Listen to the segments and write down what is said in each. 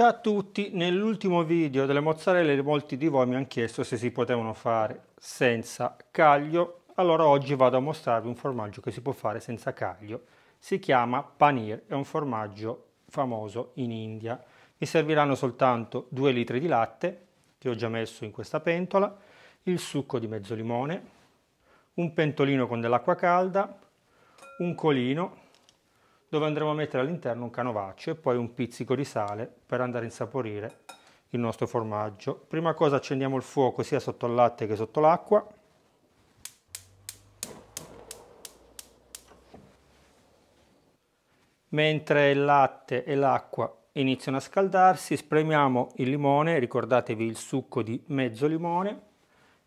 Ciao a tutti, nell'ultimo video delle mozzarelle molti di voi mi hanno chiesto se si potevano fare senza caglio, allora oggi vado a mostrarvi un formaggio che si può fare senza caglio, si chiama paneer, è un formaggio famoso in India. Mi serviranno soltanto 2 litri di latte, che ho già messo in questa pentola, il succo di mezzo limone, un pentolino con dell'acqua calda, un colino, dove andremo a mettere all'interno un canovaccio e poi un pizzico di sale per andare a insaporire il nostro formaggio. Prima cosa accendiamo il fuoco sia sotto il latte che sotto l'acqua. Mentre il latte e l'acqua iniziano a scaldarsi, spremiamo il limone, ricordatevi il succo di mezzo limone,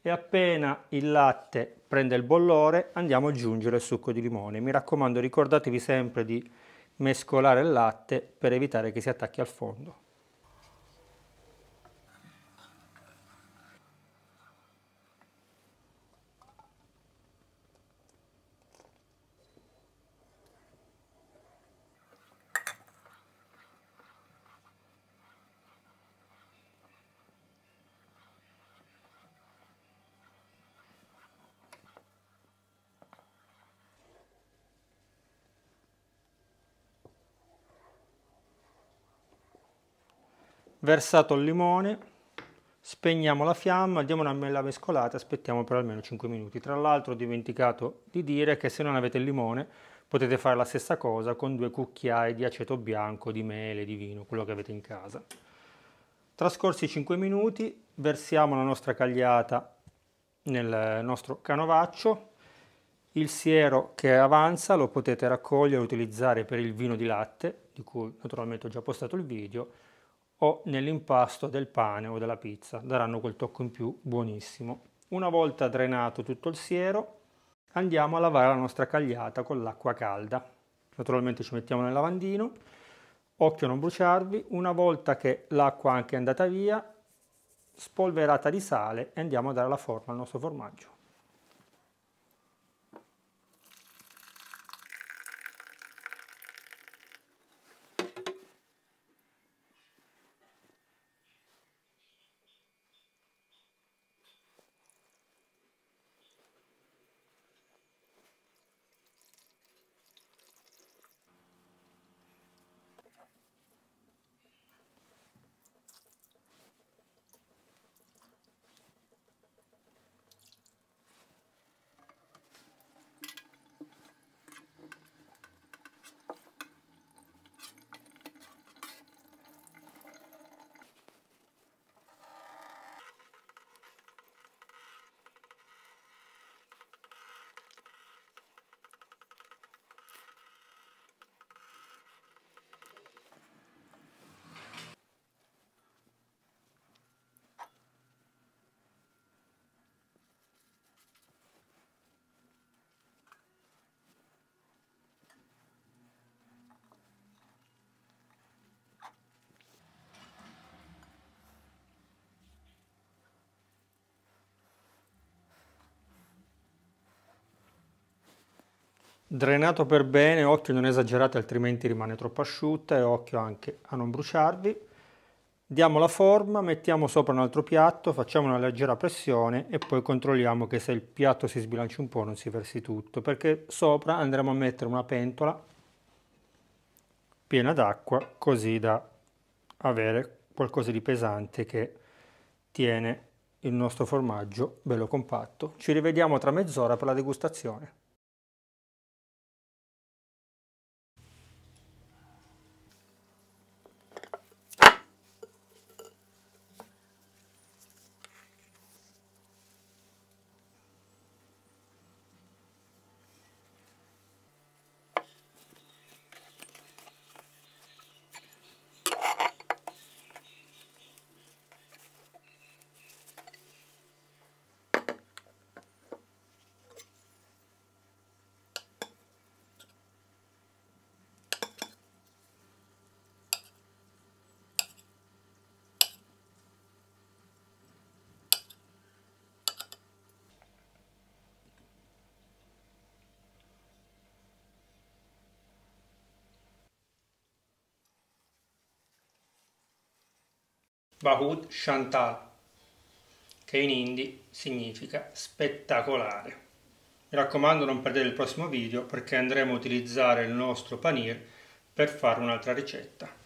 e appena il latte prende il bollore, andiamo ad aggiungere il succo di limone. Mi raccomando ricordatevi sempre di mescolare il latte per evitare che si attacchi al fondo. versato il limone, spegniamo la fiamma, diamo una bella mescolata, aspettiamo per almeno 5 minuti. Tra l'altro ho dimenticato di dire che se non avete il limone potete fare la stessa cosa con due cucchiai di aceto bianco, di mele, di vino, quello che avete in casa. Trascorsi 5 minuti, versiamo la nostra cagliata nel nostro canovaccio. Il siero che avanza lo potete raccogliere e utilizzare per il vino di latte, di cui naturalmente ho già postato il video, o nell'impasto del pane o della pizza, daranno quel tocco in più buonissimo. Una volta drenato tutto il siero, andiamo a lavare la nostra cagliata con l'acqua calda. Naturalmente ci mettiamo nel lavandino, occhio a non bruciarvi, una volta che l'acqua anche è andata via, spolverata di sale e andiamo a dare la forma al nostro formaggio. Drenato per bene, occhio non esagerate altrimenti rimane troppo asciutta e occhio anche a non bruciarvi. Diamo la forma, mettiamo sopra un altro piatto, facciamo una leggera pressione e poi controlliamo che se il piatto si sbilanci un po' non si versi tutto perché sopra andremo a mettere una pentola piena d'acqua così da avere qualcosa di pesante che tiene il nostro formaggio bello compatto. Ci rivediamo tra mezz'ora per la degustazione. Bahut Chantal, che in hindi significa spettacolare. Mi raccomando non perdere il prossimo video perché andremo a utilizzare il nostro panir per fare un'altra ricetta.